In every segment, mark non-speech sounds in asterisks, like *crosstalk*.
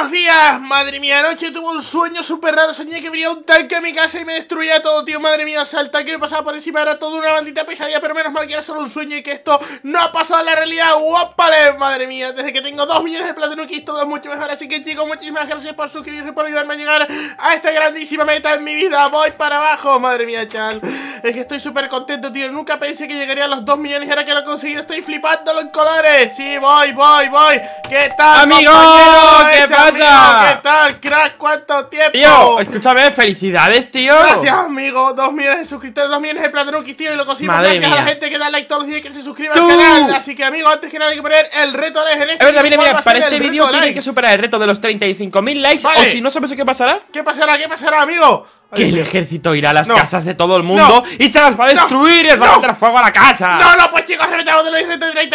buenos días, madre mía, anoche tuve un sueño súper raro, soñé que venía un tanque a mi casa y me destruía todo, tío, madre mía, o sea, el tanque me pasaba por encima, era toda una maldita pesadilla, pero menos mal que era solo un sueño y que esto no ha pasado en la realidad, guapale, madre mía, desde que tengo 2 millones de Platinum aquí todo mucho mejor, así que chicos, muchísimas gracias por suscribirse, y por ayudarme a llegar a esta grandísima meta en mi vida, voy para abajo, madre mía, chan. Es que estoy súper contento, tío. Nunca pensé que llegaría a los 2 millones y ahora que lo he conseguido estoy flipándolo en colores. Sí, voy, voy, voy. ¿Qué tal, amigo? ¿Qué pasa? ¿Qué tal, crack? ¿Cuánto tiempo? Tío, escúchame, felicidades, tío. Gracias, amigo. 2 millones de suscriptores, 2 millones de platinukis, tío. Y lo conseguimos gracias a la gente que da like todos los días y que se suscriba al canal. Así que, amigo, antes que nada hay que poner el reto de en este. Es mira, mira, para este vídeo tiene que superar el reto de los 35.000 likes. O si no sabes qué pasará. ¿Qué pasará? ¿Qué pasará, amigo? ¿Que el ejército irá a las casas de todo el mundo y se las va a destruir y les va a meter fuego a la casa. No, no, pues chicos, reventamos de los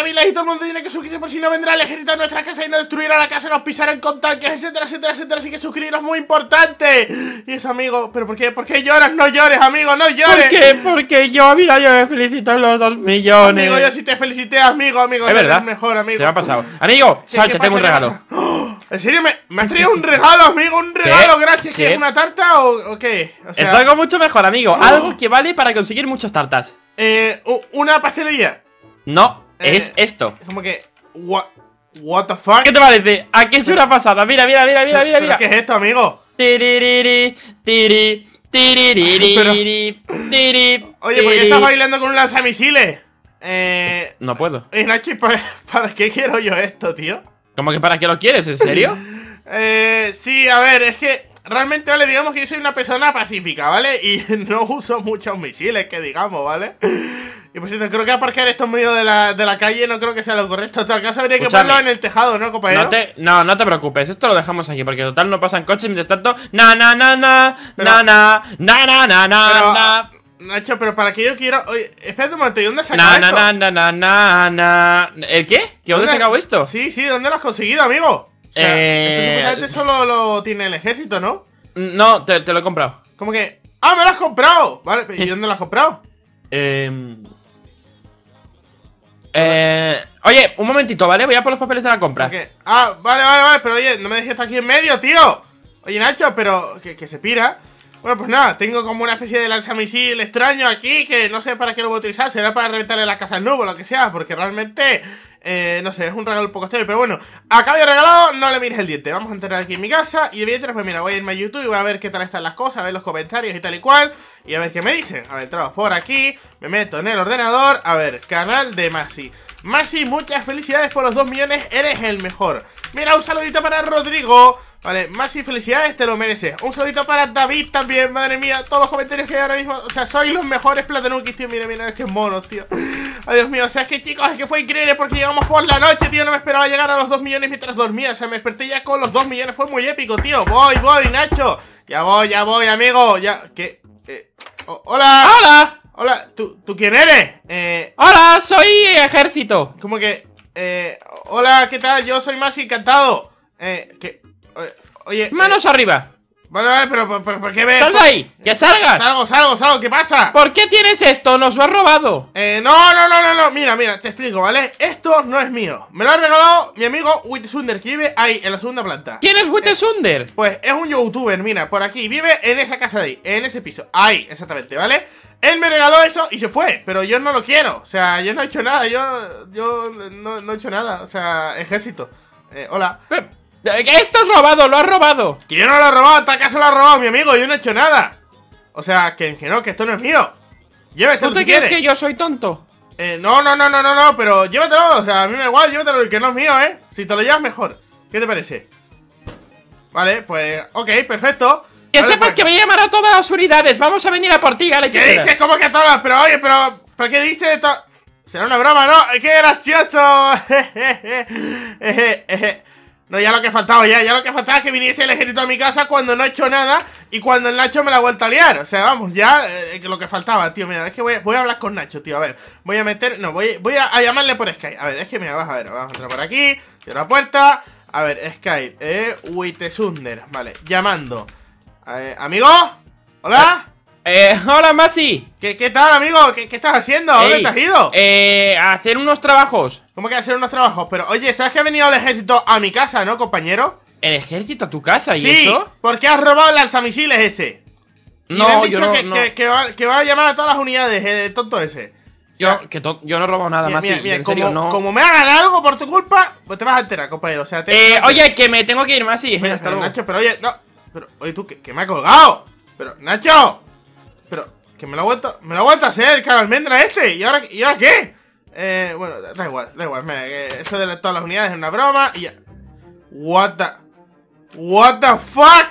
mil likes y todo el mundo tiene que suscribirse por si no vendrá el ejército a nuestra casa y nos destruirá la casa, nos pisarán con tanques, etcétera, etcétera, etcétera. Así que suscribiros muy importante. Y eso, amigo, pero ¿por qué, por qué lloras? No llores, amigo, no llores. ¿Por Porque yo, mira, yo me felicito en los 2 millones. Amigo, yo sí te felicité, amigo, amigo. Es verdad. Mejor, amigo. Se me ha pasado. Amigo, salte, tengo un regalo. ¿En serio? ¿Me, me has traído *laughs* un regalo, amigo? ¿Un regalo? Gracias. ¿Qué? ¿Es una tarta o, qué? O Es algo mucho mejor, amigo. Uh. Algo que vale para conseguir muchas tartas. Eh, ¿Una pastelería? No, eh, es esto. Es Como que... What, the fuck? ¿Qué te parece? Aquí es una pasada. Mira, mira, mira, mira, mira. mira. ¿Qué es esto, amigo? Tiririri, tiri, tiririri, *laughs* tiri, tiri, Oye, ¿por qué estás bailando con un lanzamisiles? Eh... No puedo. Eh, Nachi, *laughs* ¿para qué quiero yo esto, tío? ¿Cómo que para qué lo quieres? ¿En serio? *laughs* eh, sí, a ver, es que realmente, ¿vale? Digamos que yo soy una persona pacífica, ¿vale? Y *laughs* no uso muchos misiles, que digamos, ¿vale? Y por cierto, creo que aparcar esto en medio de la, de la calle no creo que sea lo correcto. En tal caso habría que ponerlo en el tejado, ¿no, compañero? No, te, no, te preocupes, esto lo dejamos aquí, porque total no pasan coches mientras tanto. Na na na na na na na na na na Nacho, pero para que yo quiera. Oye, espérate un momento, ¿y dónde se acabó esto? Na, na, na, na, na. ¿El qué? ¿Qué dónde, se acabó esto? Sí, sí, ¿dónde lo has conseguido, amigo? O sea, eh... esto solo lo tiene el ejército, ¿no? No, te, lo he comprado. ¿Cómo que? ¡Ah, me lo has comprado! Vale, ¿y dónde lo has comprado? Eh. Eh, oye, un momentito, ¿vale? Voy a por los papeles de la compra. Ah, vale, vale, vale, pero oye, no me dejes aquí en medio, tío. Oye, Nacho, pero que se pira. Bueno, pues nada, tengo como una especie de lanzamisil extraño aquí que no sé para qué lo voy a utilizar. Será para reventarle la casa al nuevo, lo que sea, porque realmente, eh, no sé, es un regalo un poco extraño. Pero bueno, acá de no le mires el diente. Vamos a entrar aquí en mi casa y mientras, pues mira, voy a irme a YouTube y voy a ver qué tal están las cosas, a ver los comentarios y tal y cual. Y a ver qué me dicen. A ver, entramos por aquí, me meto en el ordenador. A ver, canal de Masi. Masi, muchas felicidades por los 2 millones, eres el mejor. Mira, un saludito para Rodrigo. Vale, Maxi, felicidades, te lo mereces. Un saludito para David también, madre mía. Todos los comentarios que hay ahora mismo. O sea, sois los mejores platanukis, tío. Mira, mira, es que monos, tío. *laughs* Ay, Dios mío, o sea, es que chicos, es que fue increíble porque llegamos por la noche, tío. No me esperaba llegar a los 2 millones mientras dormía. O sea, me desperté ya con los 2 millones. Fue muy épico, tío. Voy, voy, Nacho. Ya voy, ya voy, amigo. Ya. ¿Qué? Eh, hola. Hola. Hola, ¿tú, quién eres? Eh... Hola, soy ejército. Como que. Eh, hola, ¿qué tal? Yo soy más encantado. Eh, ¿qué? Eh, oye. ¡Manos eh, arriba! Vale, vale, pero, ¿por qué me.? ¡Salga ahí! ¡Que eh, salgas! ¡Salgo, salgo, salgo! ¿Qué pasa? ¿Por qué tienes esto? ¡Nos lo ha robado! Eh, no, no, no, no, no. Mira, mira, te explico, ¿vale? Esto no es mío. Me lo ha regalado mi amigo Wittesunder que vive ahí, en la segunda planta. ¿Quién es Wittesunder? pues es un youtuber, mira, por aquí. Vive en esa casa de ahí, en ese piso. Ahí, exactamente, ¿vale? Él me regaló eso y se fue, pero yo no lo quiero. O sea, yo no he hecho nada, yo, yo no, he hecho nada. O sea, ejército. hola. Esto es robado, lo has robado. Que yo no lo he robado, esta casa lo ha robado mi amigo, yo no he hecho nada. O sea, que, no, que esto no es mío. Lléveselo ¿Tú te crees que yo soy tonto? Eh, no, no, no, no, no, no, pero llévatelo. O sea, a mí me da igual, llévatelo, el que no es mío, ¿eh? Si te lo llevas, mejor. ¿Qué te parece? Vale, pues, ok, perfecto. Que sepas pues. que voy a llamar a todas las unidades. Vamos a venir a por ti, ¿vale? ¿Qué dices? ¿Cómo que a todas? Pero, oye, pero, ¿Para qué dices? Será una broma, ¿no? ¡Qué gracioso! *laughs* Eh, eh, eh, no, ya lo que faltaba, ya, ya lo que faltaba es que viniese el ejército a mi casa cuando no he hecho nada y cuando el Nacho me la ha vuelto a liar. O sea, vamos, ya eh, lo que faltaba, tío. Mira, es que voy, a hablar con Nacho, tío. A ver, voy a meter. No, voy, voy a, llamarle por Skype. A ver, es que mira, vas a ver, vamos a entrar por aquí. Cierro la puerta. A ver, Skype, eh, Witesunder. Vale, llamando. amigo, hola. Eh, eh, hola, Masi. ¿Qué, ¿Qué, tal, amigo? ¿Qué, estás haciendo? ¿Dónde te has ido? Eh, a hacer unos trabajos. ¿Cómo que hacer unos trabajos? Pero, oye, ¿sabes que ha venido el ejército a mi casa, no, compañero? ¿El ejército a tu casa? ¿Y sí, eso? porque has robado el alzamisiles ese. no, no, que, va, a llamar a todas las unidades, eh, el tonto ese. Yo, yo no he robado nada más. Mira, como, me hagan algo por tu culpa, pues te vas a enterar, compañero. O sea, te eh, oye, que me tengo que ir más y. Nacho, pero oye, no. Pero, oye, tú, que, me ha colgado. Pero, Nacho. Pero, que me lo aguanta, me lo hacer, el almendra este. ¿Y ahora, ¿Y ahora qué? Eh, bueno, da igual, da igual. Mira, eh, eso de todas las unidades es una broma y ya. What the... What the fuck?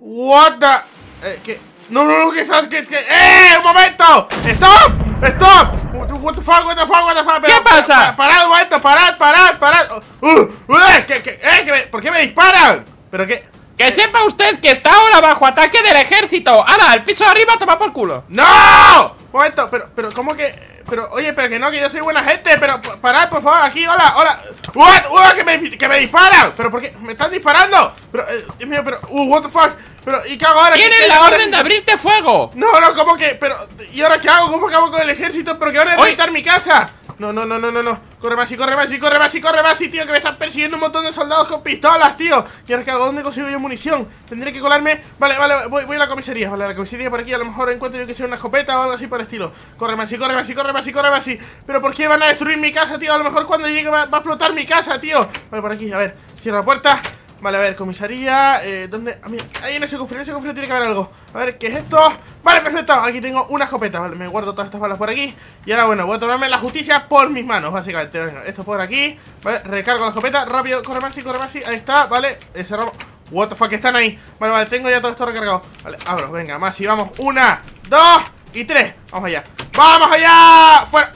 What the... Eh, no, no, no, que... que, que ¡Eh! ¡Un momento! ¡Stop! ¡Stop! What the fuck, what the fuck, what the fuck? ¿Qué pasa? parad un momento, parad, parad, parad. Uh, uh, eh, eh ¿Por qué me disparan? ¿Pero qué? Que sepa usted que está ahora bajo ataque del ejército. ¡Hala! ¡El piso de arriba toma por culo. ¡No! Momento, pero, pero, ¿cómo que? Pero, oye, pero que no, que yo soy buena gente. Pero, parad, por favor, aquí, hola, hola. ¡What! Uh ¡Que me, que me disparan! ¿Pero por qué? ¡Me están disparando! Pero, eh, mío, pero. ¡Uh, what the fuck! Pero, ¿y qué hago ahora? ¡Tienes la orden de abrirte fuego! No, no, ¿cómo que? Pero, ¿y ahora qué hago? ¿Cómo acabo con el ejército? ¿Pero que ahora de quitar mi casa? no, no, no, no, no, no Corre, y corre, y corre, y corre, y tío Que me están persiguiendo un montón de soldados con pistolas, tío qué ahora ¿dónde consigo yo munición? Tendré que colarme, vale, vale, voy, voy a la comisaría Vale, a la comisaría por aquí, a lo mejor encuentro yo que sea una escopeta O algo así por el estilo Corre, más y corre, y corre, y corre, y Pero ¿por qué van a destruir mi casa, tío? A lo mejor cuando llegue va, va a explotar mi casa, tío Vale, por aquí, a ver, cierra la puerta Vale, a ver, comisaría eh, ¿Dónde? Ah, mira, ahí en ese cofre, en ese cofre tiene que haber algo A ver, ¿qué es esto? Vale, perfecto, aquí tengo una escopeta Vale, me guardo todas estas balas por aquí Y ahora, bueno, voy a tomarme la justicia por mis manos, básicamente Venga, esto por aquí Vale, recargo la escopeta, rápido, corre Maxi, corre Maxi, Ahí está, vale, cerramos What the fuck, están ahí Vale, vale, tengo ya todo esto recargado Vale, abro, venga, más, vamos Una, dos y tres Vamos allá ¡Vamos allá! ¡Fuera!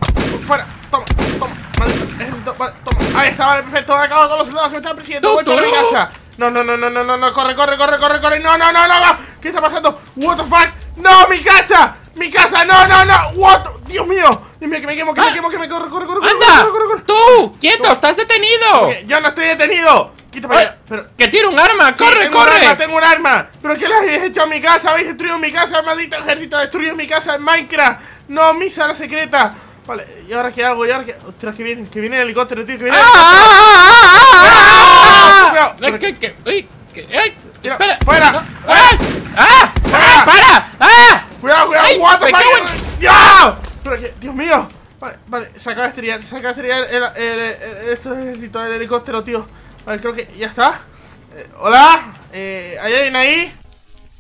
¡Fuera! Toma, toma, maldito ejército Vale, Ahí está, vale, perfecto. Acabo con los soldados que están presidiendo. Voy para mi casa. No, no, no, no, no, no, no. Corre, corre, corre, corre, corre. No, no, no, no, no. ¿Qué está pasando? What the fuck? No, mi casa. Mi casa. No, no, no. What? Dios mío. Dios mío, que me quemo, que me ah. quemo, que me corre, corre, corre. Anda. Corre, corre, corre, Tú, quieto, estás detenido. Yo no estoy detenido. para allá. Pero... Que tiene un arma, corre, corre, tengo corre. Un arma, tengo un arma. Pero que le habéis hecho a mi casa, habéis destruido mi casa, maldito ejército, destruido mi casa en Minecraft. No, mi sala secreta. Vale, ¿y ahora qué hago? ¿Y ahora qué? Ostras, que viene, que viene el helicóptero, tío, que viene el helicóptero. ¡Espera! ¡Fuera! ¡Fuera! ¡Ah! ¡Para! ¡Ah! ¡Cuidado, cuidado! ¡What the fuck! ¡Dios! Pero que, ¡Dios mío! Vale, vale, se acaba de estrellar, se acaba de estrellar el, el, el, esto necesito el helicóptero, tío. Vale, creo que ya está. Eh, hola, eh, ¿hay alguien ahí?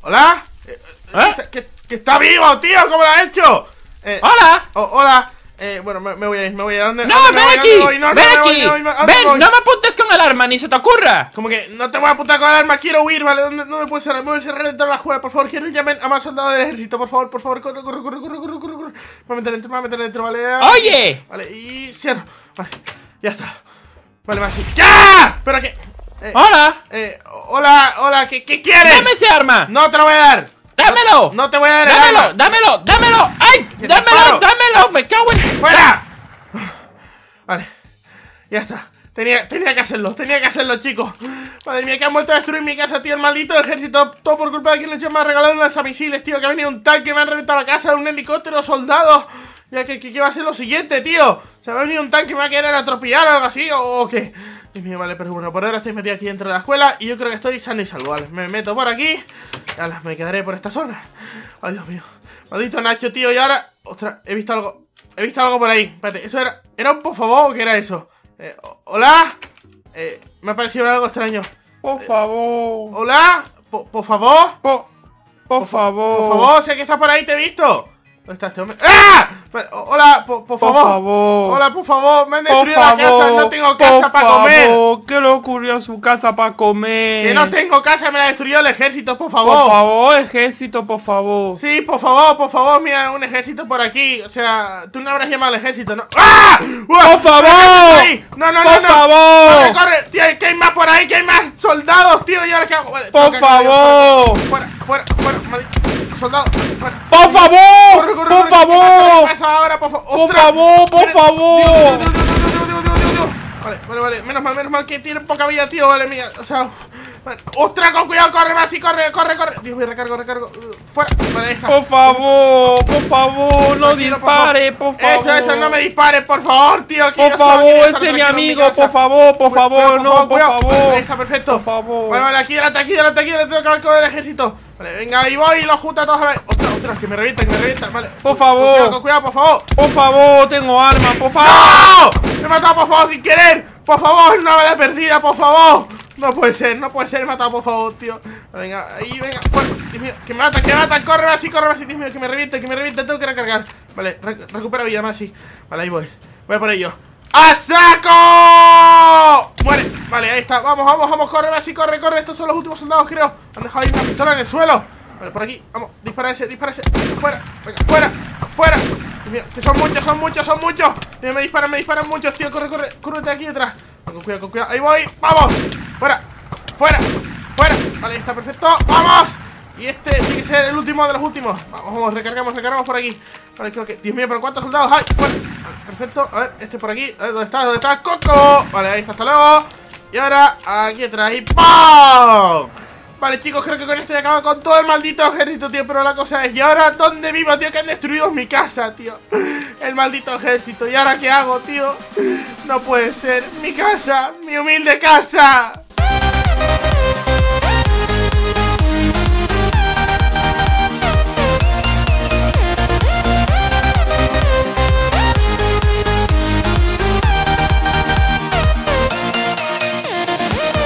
Hola, eh, eh, ¿Eh? qué que, está, vivo, tío, ¿cómo lo ha hecho? hola, oh, hola, eh, bueno, me, voy a ir, me voy a ir. ¿Dónde, no, ven aquí, ven no, aquí. ven, no me apuntes con el arma, ni se te ocurra. Como que no te voy a apuntar con el arma, quiero huir, ¿vale? ¿Dónde, me puedes cerrar? Me voy a cerrar dentro de la escuela, por favor. Quiero llamen a más soldados del ejército, por favor, por favor. Corre, corre, corre, corre, corre, corre, corre. Me voy a meter dentro, me voy a meter dentro, ¿vale? Oye. Vale, y cierro. Vale, ya está. Vale, va así. ¡Ya! Pero qué Eh, hola. Eh, hola, hola, ¿qué, qué quieres? Dame ese arma. No te lo voy a dar. ¡Dámelo! No, te voy a dar dámelo, ¡Dámelo! ¡Dámelo! ¡Ay! ¡Dámelo! ¡Dámelo! ¡Me cago en. ¡Fuera! Vale. Ya está. Tenía, tenía que hacerlo, tenía que hacerlo, chicos. Madre mía, que han vuelto a destruir mi casa, tío. El maldito ejército, todo por culpa de quien le llama ha regalado unas lanzamisiles, tío. Que ha venido un tanque, me han reventado la casa, un helicóptero, soldados. Ya que, que, va a ser lo siguiente, tío. O Se va a venir un tanque, me va a querer atropellar o algo así, o qué y mío, vale, pero bueno, por ahora estoy metido aquí dentro de la escuela Y yo creo que estoy sano y salvo, vale Me meto por aquí y me quedaré por esta zona Ay, Dios mío Maldito Nacho, tío, y ahora... Ostras, he visto algo He visto algo por ahí Espérate, ¿eso era, era un por favor o qué era eso? Eh, ¿Hola? Eh, me ha parecido algo extraño Por eh, favor ¿Hola? ¿Por, favor? Por, por, por favor Por favor, sé que estás por ahí, te he visto ¿Dónde está este hombre? ¡Ah! Hola, por, favor. por favor. Hola, por favor. Me han destruido la casa. No tengo casa para comer. ¿Qué le ocurrió a su casa para comer? Que no tengo casa. Me la destruyó el ejército, por favor. Por favor, ejército, por favor. Sí, por favor, por favor. Mira, un ejército por aquí. O sea, tú no habrás llamado al ejército, ¿no? ¡Ah! ¡Por favor! No, no, no, por no. ¡Por favor! No, corre. Tío, que hay más por ahí. Que hay más soldados, tío. ¿Y ahora qué hago? ¡Por favor! Fuera, fuera, fuera. fuera. Soldado, fuera. ¡Por favor! ¡Por favor! ¿Qué ahora? ¡Por, ¡Por favor! ¡Por favor! vale, vale, Menos mal, menos mal que tiene poca vida, tío. Vale, mía. O sea. Vale. con cuidado! ¡Corre, más y corre, corre, corre! Dios mío, recargo, recargo. ¡Fuera! Vale, Por favor, por favor, no dispare, por favor. Eso, eso, no me dispare, por favor, tío. por favor, ese mi amigo, por favor, por favor, no, por favor. está, perfecto. Por favor. Vale, vale, aquí delante, aquí delante, aquí delante, tengo que el del ejército. Vale, venga, ahí voy y lo junto a todos a la vez que me revienta, que me revienta. Vale. Por favor. Con cuidado, cuidado, por favor. Por favor, tengo arma, por favor. ¡No! Me he matado, por favor, sin querer. Por favor, una bala perdida, por favor. No puede ser, no puede ser, he matado, por favor, tío. Venga, ahí, venga, Dios mío, que me matan, que me matan, corre así, corre así, Dios mío, que me revienta, que me revienta, tengo que recargar. Vale, recupera vida más, sí. Vale, ahí voy. Voy por ello. ¡A saco! Muere. Vale, ahí está. Vamos, vamos, vamos. Corre, así, corre, corre. Estos son los últimos soldados, creo. Han dejado ahí una pistola en el suelo. Vale, por aquí, vamos, dispara ese, dispara ese Fuera, venga, fuera, fuera Dios mío, son muchos, son muchos, son muchos Me disparan, me disparan muchos, tío, corre, corre Correte aquí detrás Con cuidado, con cuidado, ahí voy, vamos Fuera, fuera, fuera Vale, está perfecto, vamos y este tiene que ser el último de los últimos Vamos, vamos, recargamos, recargamos por aquí Vale, creo que... Dios mío, pero ¿cuántos soldados hay? Fuera. perfecto, a ver, este por aquí a ver, ¿Dónde está? ¿Dónde está? ¡Coco! Vale, ahí está, hasta luego Y ahora, aquí detrás y ¡Pam! Vale, chicos, creo que con esto ya acabo con todo el maldito ejército, tío Pero la cosa es, ¿y ahora dónde vivo, tío? Que han destruido mi casa, tío El maldito ejército ¿Y ahora qué hago, tío? No puede ser Mi casa, mi humilde casa